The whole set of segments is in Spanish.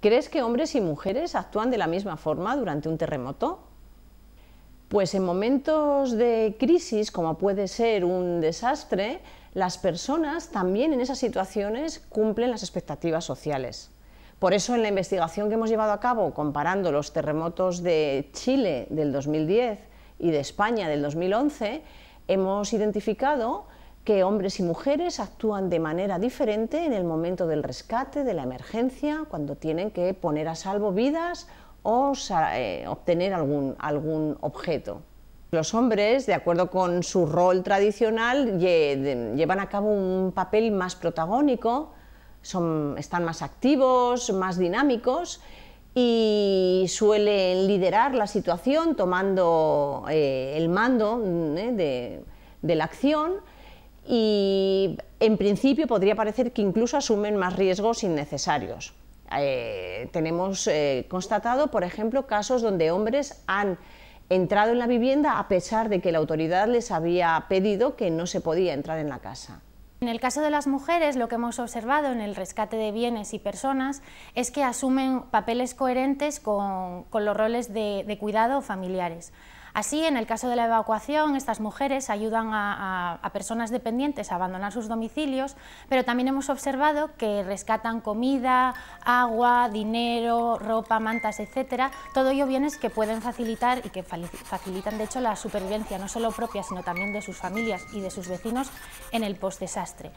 ¿Crees que hombres y mujeres actúan de la misma forma durante un terremoto? Pues en momentos de crisis, como puede ser un desastre, las personas también en esas situaciones cumplen las expectativas sociales. Por eso en la investigación que hemos llevado a cabo comparando los terremotos de Chile del 2010 y de España del 2011, hemos identificado que hombres y mujeres actúan de manera diferente en el momento del rescate, de la emergencia, cuando tienen que poner a salvo vidas o eh, obtener algún, algún objeto. Los hombres, de acuerdo con su rol tradicional, llevan a cabo un papel más protagónico, están más activos, más dinámicos y suelen liderar la situación tomando eh, el mando mm, eh, de la acción y en principio podría parecer que incluso asumen más riesgos innecesarios. Eh, tenemos eh, constatado, por ejemplo, casos donde hombres han entrado en la vivienda a pesar de que la autoridad les había pedido que no se podía entrar en la casa. En el caso de las mujeres, lo que hemos observado en el rescate de bienes y personas es que asumen papeles coherentes con, los roles de cuidado familiares. Así, en el caso de la evacuación, estas mujeres ayudan a, personas dependientes a abandonar sus domicilios, pero también hemos observado que rescatan comida, agua, dinero, ropa, mantas, etcétera. Todo ello bienes que pueden facilitar y que facilitan, de hecho, la supervivencia no solo propia, sino también de sus familias y de sus vecinos en el postdesastre.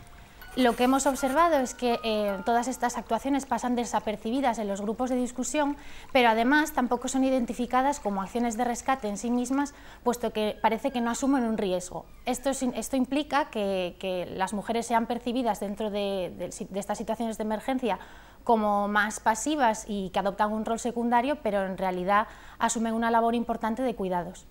Lo que hemos observado es que eh, todas estas actuaciones pasan desapercibidas en los grupos de discusión, pero además tampoco son identificadas como acciones de rescate en sí mismas, puesto que parece que no asumen un riesgo. Esto, implica que, las mujeres sean percibidas dentro de estas situaciones de emergencia como más pasivas y que adoptan un rol secundario, pero en realidad asumen una labor importante de cuidados.